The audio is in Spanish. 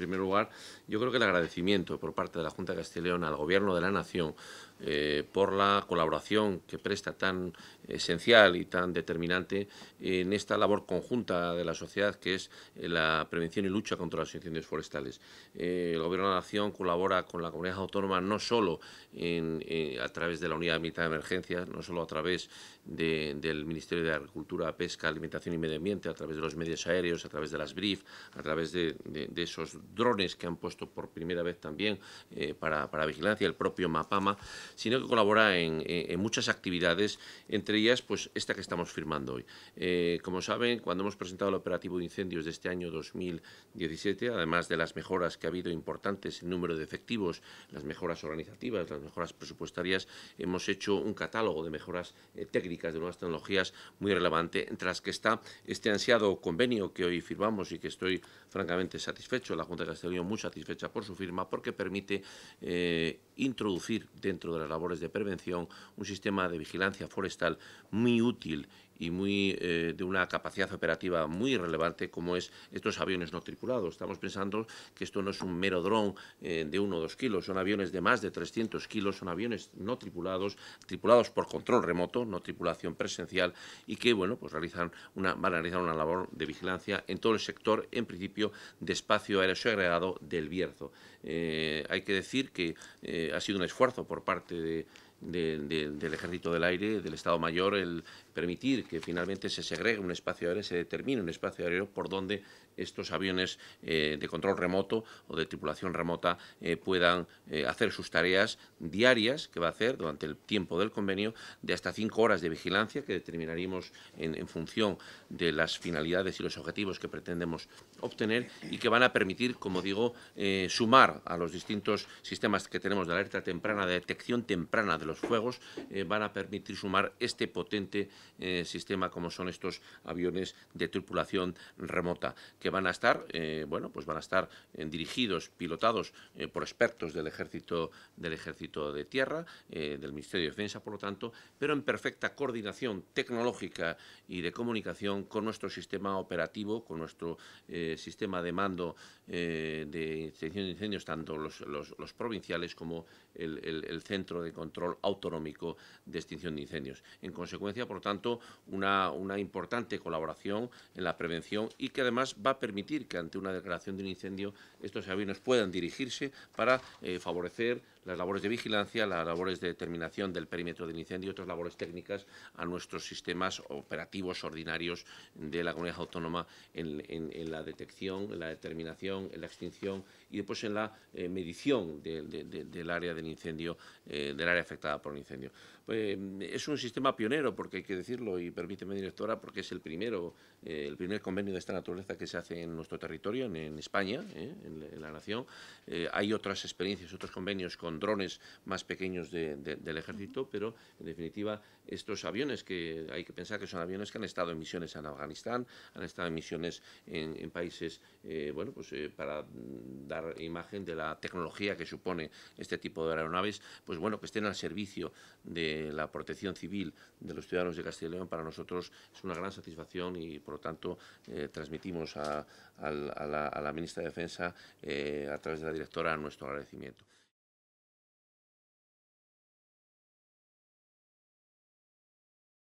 En primer lugar, yo creo que el agradecimiento por parte de la Junta de Castilla al Gobierno de la Nación eh, por la colaboración que presta tan esencial y tan determinante en esta labor conjunta de la sociedad que es eh, la prevención y lucha contra los incendios forestales. Eh, el Gobierno de la Nación colabora con la comunidad autónoma no solo a través de la Unidad Militar de Emergencias, no solo a través del Ministerio de Agricultura, Pesca, Alimentación y Medio Ambiente, a través de los medios aéreos, a través de las BRIF, a través de esos drones que han puesto por primera vez también eh, para, vigilancia, el propio Mapama, sino que colabora en, muchas actividades, entre ellas pues esta que estamos firmando hoy. Eh, como saben, cuando hemos presentado el operativo de incendios de este año 2017, además de las mejoras que ha habido importantes en número de efectivos, las mejoras organizativas, las mejoras presupuestarias, hemos hecho un catálogo de mejoras eh, técnicas, de nuevas tecnologías muy relevante, entre las que está este ansiado convenio que hoy firmamos y que estoy francamente satisfecho, la Junta de Castellón muy satisfecha por su firma porque permite eh, introducir dentro de las labores de prevención un sistema de vigilancia forestal muy útil y muy, eh, de una capacidad operativa muy relevante como es estos aviones no tripulados. Estamos pensando que esto no es un mero dron eh, de uno o dos kilos, son aviones de más de 300 kilos, son aviones no tripulados, tripulados por control remoto, no tripulación presencial y que bueno, pues realizan una, van a realizar una labor de vigilancia en todo el sector, en principio, de espacio aéreo segregado del Bierzo. Eh, hay que decir que ha sido un esfuerzo por parte del Ejército del Aire, del Estado Mayor, el permitir que finalmente se segregue un espacio aéreo, se determine un espacio aéreo por donde estos aviones eh, de control remoto o de tripulación remota eh, puedan eh, hacer sus tareas diarias que va a hacer durante el tiempo del convenio de hasta cinco horas de vigilancia que determinaríamos en, en función de las finalidades y los objetivos que pretendemos obtener y que van a permitir, como digo, sumar a los distintos sistemas que tenemos de alerta temprana, de detección temprana de los fuegos, van a permitir sumar este potente sistema como son estos aviones de tripulación remota, que van a estar, eh, bueno, pues van a estar eh, dirigidos, pilotados eh, por expertos del ejército, del ejército de tierra, del Ministerio de Defensa, por lo tanto, pero en perfecta coordinación tecnológica y de comunicación con nuestro sistema operativo, con nuestro sistema de mando de extinción de incendios, tanto los, los, provinciales como el, centro de control autonómico de extinción de incendios. En consecuencia, por lo tanto, una, importante colaboración en la prevención y que además va a permitir que ante una declaración de un incendio estos aviones puedan dirigirse para eh, favorecer las labores de vigilancia, las labores de determinación del perímetro del incendio y otras labores técnicas a nuestros sistemas operativos ordinarios de la comunidad autónoma en, la detección, en la determinación, en la extinción y después en la eh, medición del área del incendio, eh, del área afectada por un incendio. Pues, mm, es un sistema pionero, porque hay que decirlo, y permíteme directora, porque es el primero, eh, el primer convenio de esta naturaleza que se hace en nuestro territorio, en, España, eh, en, la nación. Eh, hay otras experiencias, otros convenios con drones más pequeños del ejército, pero en definitiva estos aviones que hay que pensar que son aviones que han estado en misiones en Afganistán, han estado en misiones en, países, bueno, pues para dar imagen de la tecnología que supone este tipo de aeronaves, pues bueno, que estén al servicio de la protección civil de los ciudadanos de Castilla y León para nosotros es una gran satisfacción y, por lo tanto, eh, transmitimos a, la, ministra de Defensa, eh, a través de la directora, nuestro agradecimiento.